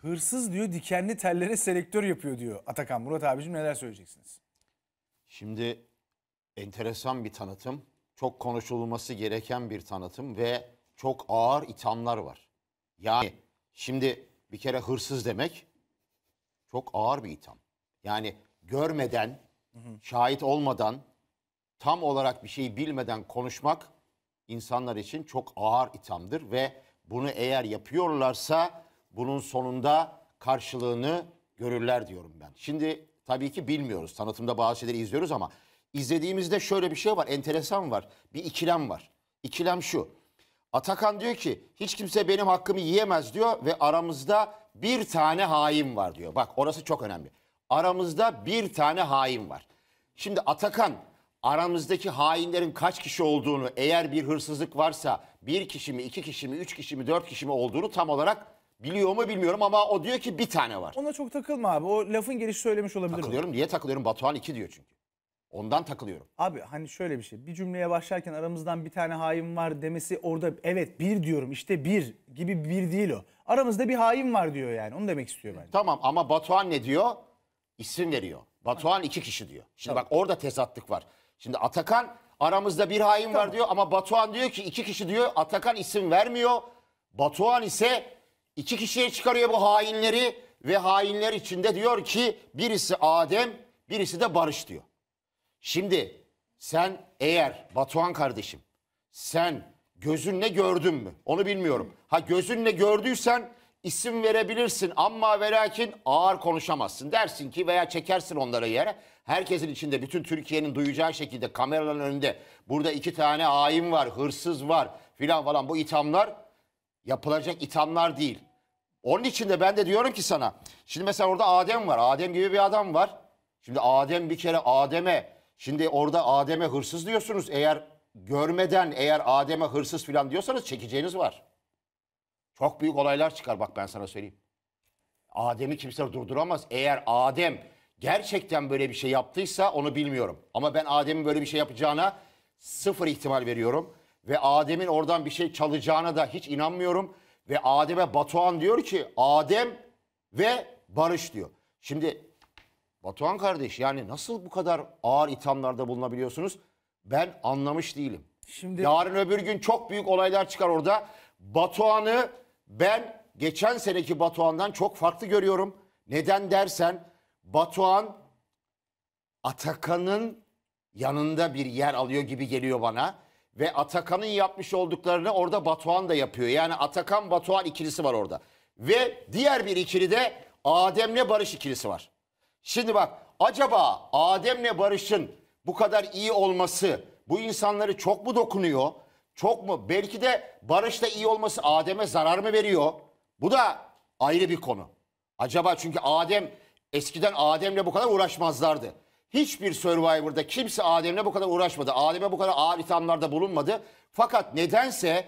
Hırsız diyor dikenli tellere selektör yapıyor diyor Atakan. Murat abicim neler söyleyeceksiniz? Şimdi enteresan bir tanıtım. Çok konuşulması gereken bir tanıtım ve çok ağır ithamlar var. Yani şimdi bir kere hırsız demek çok ağır bir itham. Yani görmeden, şahit olmadan, tam olarak bir şeyi bilmeden konuşmak insanlar için çok ağır ithamdır ve bunu eğer yapıyorlarsa bunun sonunda karşılığını görürler diyorum ben. Şimdi tabii ki bilmiyoruz. Tanıtımda bazı şeyleri izliyoruz ama izlediğimizde şöyle bir şey var. Enteresan var. Bir ikilem var. İkilem şu. Atakan diyor ki hiç kimse benim hakkımı yiyemez diyor ve aramızda bir tane hain var diyor. Bak orası çok önemli. Aramızda bir tane hain var. Şimdi Atakan aramızdaki hainlerin kaç kişi olduğunu eğer bir hırsızlık varsa bir kişi mi iki kişi mi üç kişi mi dört kişi mi olduğunu tam olarak Biliyor mu bilmiyorum ama o diyor ki bir tane var. Ona çok takılma abi. O lafın gelişi söylemiş olabilir. Takılıyorum. Niye takılıyorum? Batuhan 2 diyor çünkü. Ondan takılıyorum. Abi hani şöyle bir şey. Bir cümleye başlarken aramızdan bir tane hain var demesi orada evet bir diyorum işte bir gibi bir değil o. Aramızda bir hain var diyor yani. Onu demek istiyor bence. Tamam ama Batuhan ne diyor? İsim veriyor. Batuhan iki kişi diyor. Şimdi Tamam. bak orada tezatlık var. Şimdi Atakan aramızda bir hain var diyor ama Batuhan diyor ki iki kişi diyor. Atakan isim vermiyor. Batuhan ise iki kişiye çıkarıyor bu hainleri ve hainler içinde diyor ki birisi Adem, birisi de Barış diyor. Şimdi sen eğer Batuhan kardeşim sen gözünle gördün mü? Onu bilmiyorum. Ha gözünle gördüysen isim verebilirsin ama ve ağır konuşamazsın. Dersin ki veya çekersin onlara yere. Herkesin içinde bütün Türkiye'nin duyacağı şekilde kameraların önünde burada iki tane hain var, hırsız var filan falan bu ithamlar yapılacak ithamlar değil. Onun için de ben de diyorum ki sana. Şimdi mesela orada Adem var. Adem gibi bir adam var. Şimdi Adem bir kere Adem'e. Şimdi orada Adem'e hırsız diyorsunuz. Eğer görmeden eğer Adem'e hırsız falan diyorsanız çekeceğiniz var. Çok büyük olaylar çıkar bak ben sana söyleyeyim. Adem'i kimse durduramaz. Eğer Adem gerçekten böyle bir şey yaptıysa onu bilmiyorum. Ama ben Adem'in böyle bir şey yapacağına sıfır ihtimal veriyorum. Ve Adem'in oradan bir şey çalacağına da hiç inanmıyorum. Ve Adem'e Batuhan diyor ki Adem ve Barış diyor. Şimdi Batuhan kardeş yani nasıl bu kadar ağır ithamlarda bulunabiliyorsunuz? Ben anlamış değilim. Şimdi yarın öbür gün çok büyük olaylar çıkar orada. Batuhan'ı ben geçen seneki Batuhan'dan çok farklı görüyorum. Neden dersen Batuhan Atakan'ın yanında bir yer alıyor gibi geliyor bana. Ve Atakan'ın yapmış olduklarını orada Batuhan da yapıyor. Yani Atakan Batuhan ikilisi var orada. Ve diğer bir ikili de Adem'le Barış ikilisi var. Şimdi bak acaba Adem'le Barış'ın bu kadar iyi olması bu insanları çok mu dokunuyor? Çok mu? Belki de Barış'la iyi olması Adem'e zarar mı veriyor? Bu da ayrı bir konu. Acaba çünkü Adem eskiden Adem'le bu kadar uğraşmazlardı. Hiçbir Survivor'da kimse Adem'le bu kadar uğraşmadı. Adem'e bu kadar ağır ithamlarda bulunmadı. Fakat nedense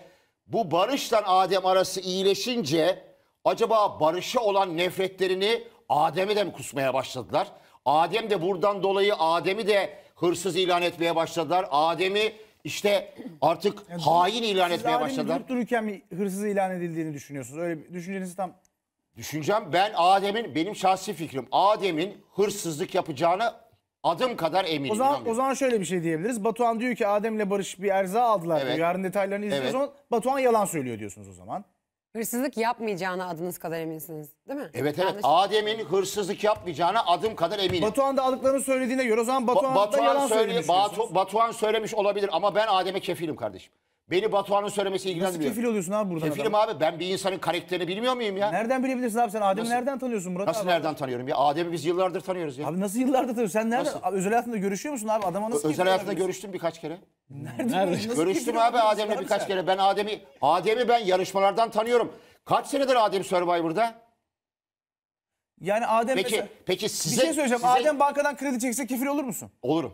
bu Barış'tan Adem arası iyileşince acaba Barış'a olan nefretlerini Adem'e de mi kusmaya başladılar? Adem de buradan dolayı Adem'i de hırsız ilan etmeye başladılar. Adem'i işte artık yani, hain ilan siz etmeye Adem'i başladılar. Siz dururken mi hırsız ilan edildiğini düşünüyorsunuz? Öyle bir düşünceniz tam... Düşüncem ben Adem'in, benim şahsi fikrim Adem'in hırsızlık yapacağını Adım kadar eminim. O zaman, o zaman şöyle bir şey diyebiliriz. Batuhan diyor ki Adem'le Barış bir erza aldılar. Evet. diyor. Yarın detaylarını izleyeceğiz. Evet. Ama Batuhan yalan söylüyor diyorsunuz o zaman. Hırsızlık yapmayacağına adınız kadar eminsiniz değil mi? Evet evet Yanlış. Adem'in hırsızlık yapmayacağına adım kadar eminim. Batuhan da aldıklarını söylediğine göre o zaman Ba- Batuhan, da yalan söyle- söylüyor. Batu- Batuhan söylemiş olabilir ama ben Adem'e kefilim kardeşim. Beni Batuhan'ın söylemesi Nasıl ilgilenmiyor. kefil oluyorsun abi buradan Kefilim adama? abi ben bir insanın karakterini bilmiyor muyum ya? Nereden bilebilirsin abi sen? Adem'i nereden tanıyorsun Murat Nasıl abi? nereden tanıyorum? ya? Adem'i biz yıllardır tanıyoruz ya. Abi nasıl yıllardır tanıyorsun? Sen nerede? Abi Özel hayatında görüşüyor musun abi? Adama nasıl Özel hayatında görüştüm birkaç kere. Nerede? Nasıl Görüştüm abi olabilirsin Adem'le birkaç kere. Ben Adem'i Adem'i ben yarışmalardan tanıyorum. Kaç senedir Adem Survivor'da? Yani Adem Peki mesela... peki Bir size şey söyleyeceğim. size- Adem bankadan kredi çekse kefil olur musun? olurum.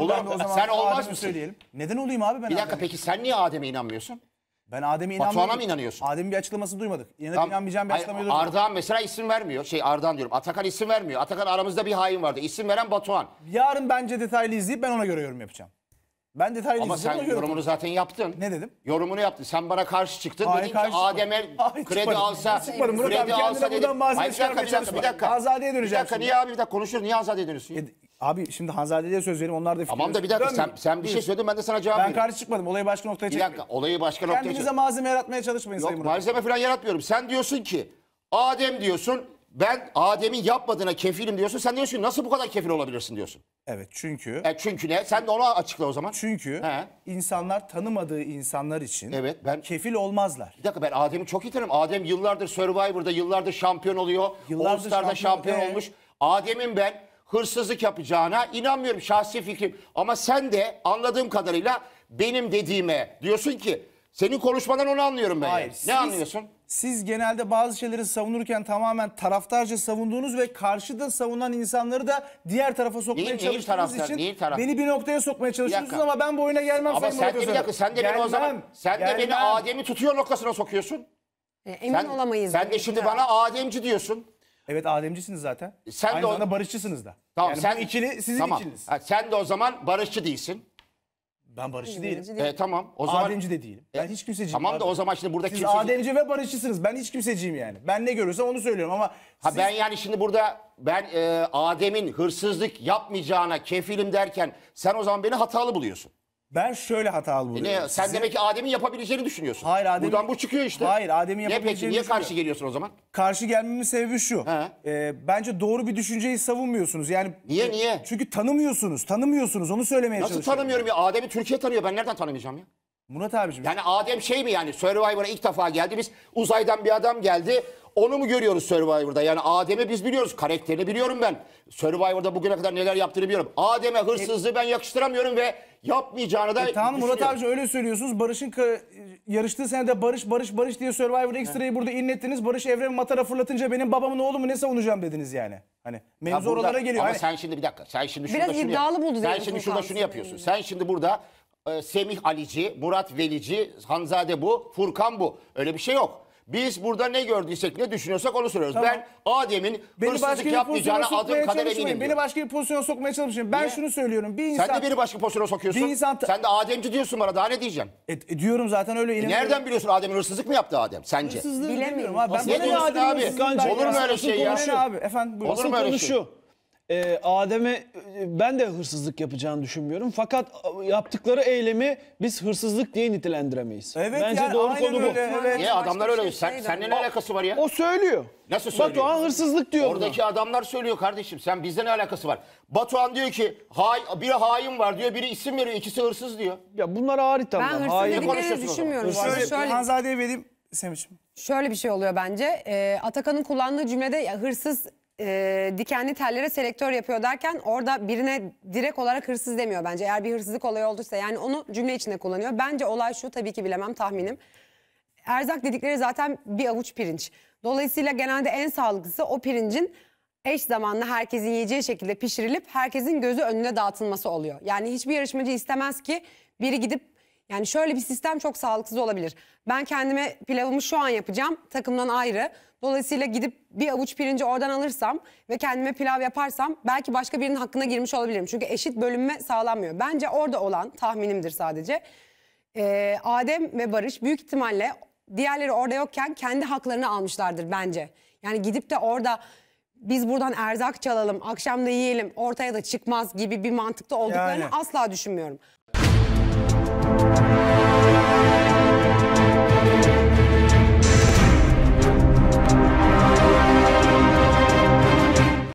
Ulan o zaman sen olmaz mı? mısın? Söyleyelim. Neden olayım abi ben Bir dakika Adem'e? peki sen niye Adem'e inanmıyorsun? Ben Adem'e inanmıyorum. Batuhan'a mı inanıyorsun? Adem'in bir açıklamasını duymadık. Yine Tam, inanmayacağım bir Hayır, açıklamayı duymadık. Ardahan mesela isim vermiyor. Şey Ardahan diyorum. Atakan isim vermiyor. Atakan aramızda bir hain vardı. İsim veren Batuhan. Yarın bence detaylı izleyip ben ona göre yorum yapacağım. Ben detaylı Ama sen ona göre. yorumunu zaten yaptın. Ne dedim? Yorumunu yaptın. Sen bana karşı çıktın. Hayır, dedin karşı ki çıkmadım. Adem'e kredi çıkmadım. alsa, Çıkmadım. Murat kredi abi alsa kendine dedin. buradan dedi. Hayır, bir dakika, çıkarmaya bir dakika, bir çalışma. dakika. Azadeye Bir döneceğim dakika şimdi. niye abi bir dakika konuşuyoruz. Niye Azade'ye dönüyorsun? Abi şimdi Hanzade'ye söz vereyim onlar da fikir. Tamam da bir dakika sen, sen bir şey söyledin ben de sana cevap Ben vereyim. karşı çıkmadım. Olayı başka noktaya Bir dakika olayı başka noktaya Kendinize çek- malzeme yaratmaya çalışmayın Sayın Yok Murat. malzeme falan yaratmıyorum. Sen diyorsun ki Adem diyorsun ben Adem'in yapmadığına kefilim diyorsun. Sen diyorsun nasıl bu kadar kefil olabilirsin diyorsun. Evet çünkü E çünkü ne? Sen de onu açıkla o zaman. çünkü He. insanlar tanımadığı insanlar için Evet, ben- kefil olmazlar. Bir dakika ben Adem'i çok iyi tanırım. Adem yıllardır Survivor'da, yıllardır şampiyon oluyor. Yıllardır All şampiyon, şampiyon, olmuş. Adem'in ben hırsızlık yapacağına inanmıyorum şahsi fikrim. Ama sen de anladığım kadarıyla benim dediğime diyorsun ki senin konuşmadan onu anlıyorum ben. Hayır, yani. siz- Ne anlıyorsun? Siz genelde bazı şeyleri savunurken tamamen taraftarca savunduğunuz ve karşıda savunan insanları da diğer tarafa sokmaya Neyin- neyin çalıştığınız taraftar- için taraf- beni bir noktaya sokmaya çalışıyorsunuz ama ben bu oyuna gelmem. Ama sen de, yakın. sen de beni o zaman Gelmem, de beni Adem'i tutuyor noktasına sokuyorsun. E, Emin Sen, olamayız. sen de şimdi bana Ademci diyorsun. Evet Ademcisiniz zaten. E, sen Aynı de o- zamanda barışçısınız da. Tamam, yani sen- bu ikili sizin tamam. ikiliniz. Ha, sen de o zaman barışçı değilsin. Ben barışçı değilim. Ademci E, tamam. O zaman Ademci de değilim. Ben e, hiç kimseciyim. tamam da o zaman şimdi burada Siz kimse... Ademci ve barışçısınız. Ben hiç kimseciyim yani. Ben ne görürsem onu söylüyorum ama Ha ben yani şimdi burada ben e, Adem'in hırsızlık yapmayacağına kefilim derken sen o zaman beni hatalı buluyorsun. Ben şöyle hatalı E buluyorum. Ne, sen sizi. demek ki Adem'in yapabileceğini düşünüyorsun. Hayır, Adem'in- Buradan bu çıkıyor işte. Hayır, Adem'in Ne peki yapabileceğini niye karşı geliyorsun o zaman? Karşı gelmemin sebebi şu. He. Ee, bence doğru bir düşünceyi savunmuyorsunuz. Yani Niye, e, niye? Çünkü tanımıyorsunuz, tanımıyorsunuz. Onu söylemeye Nasıl çalışıyorum. tanımıyorum ya? Adem'i Türkiye tanıyor ben nereden tanımayacağım ya? Murat abiciğim. Yani Adem şey mi yani Survivor'a ilk defa geldi. Biz uzaydan bir adam geldi. Onu mu görüyoruz Survivor'da? Yani Adem'i biz biliyoruz. Karakterini biliyorum ben. Survivor'da bugüne kadar neler yaptığını biliyorum. Adem'e hırsızlığı ben yakıştıramıyorum ve yapmayacağını da e, Tamam Murat düşünüyorum. abici öyle söylüyorsunuz. Barış'ın ka- yarıştığı senede Barış Barış Barış diye Survivor Extra'yı burada inlettiniz. Barış Evren Matar'a fırlatınca benim babamın oğlu mu ne savunacağım dediniz yani. Hani mevzu Ya burada- oralara geliyor. Ama Hani- sen şimdi bir dakika. Sen şimdi şurada şunu yap- Sen şimdi şurada şunu yapıyorsun. Sen şimdi burada e, Semih Alici, Murat Velici, Hanzade bu, Furkan bu. Öyle bir şey yok. Biz burada ne gördüysek, ne düşünüyorsak onu söylüyoruz. Tamam. Ben Adem'in beni hırsızlık yapmayacağına adım kadar eminim. Beni başka bir pozisyona sokmaya çalışmayın. Ben Niye? şunu söylüyorum. Bir insan, Sen de beni başka pozisyona sokuyorsun. Bir insan Sen de Ademci diyorsun bana. Daha ne diyeceğim? E, e diyorum zaten öyle. E, nereden biliyorsun Adem'in hırsızlık mı yaptı Adem sence? Hırsızlığı bilemiyorum Ben ne diyorsun abi? Şey Olur mu öyle şey ya? Abi. Efendim, Olur mu öyle şey? Ee, e, Adem'e ben de hırsızlık yapacağını düşünmüyorum. Fakat e, yaptıkları eylemi biz hırsızlık diye nitelendiremeyiz. Evet Bence yani, doğru konu bu. öyle, evet. Niye adamlar öyle? Şey Sen, seninle ne alakası var ya? O söylüyor. Nasıl söylüyor? Batuhan hırsızlık diyor buna. Oradaki adamlar söylüyor kardeşim. Sen bizde ne alakası var? Batuhan diyor ki hay, biri hain var diyor. Biri isim veriyor. ikisi hırsız diyor. Ya bunlar ağır ithamlar. Ben hırsız Hain. düşünmüyorum. Şöyle, Şöyle, Hanzade'ye vereyim Semih'ciğim. şöyle bir şey oluyor bence. E, Atakan'ın kullandığı cümlede ya, hırsız e, dikenli tellere selektör yapıyor derken orada birine direkt olarak hırsız demiyor bence. Eğer bir hırsızlık olayı olduysa yani onu cümle içinde kullanıyor. Bence olay şu tabii ki bilemem tahminim. Erzak dedikleri zaten bir avuç pirinç. Dolayısıyla genelde en sağlıklısı o pirincin eş zamanlı herkesin yiyeceği şekilde pişirilip herkesin gözü önüne dağıtılması oluyor. Yani hiçbir yarışmacı istemez ki biri gidip yani şöyle bir sistem çok sağlıksız olabilir. Ben kendime pilavımı şu an yapacağım takımdan ayrı. Dolayısıyla gidip bir avuç pirinci oradan alırsam ve kendime pilav yaparsam belki başka birinin hakkına girmiş olabilirim. Çünkü eşit bölünme sağlanmıyor. Bence orada olan tahminimdir sadece. Ee, Adem ve Barış büyük ihtimalle diğerleri orada yokken kendi haklarını almışlardır bence. Yani gidip de orada biz buradan erzak çalalım, akşam da yiyelim, ortaya da çıkmaz gibi bir mantıkta olduklarını Yani. asla düşünmüyorum.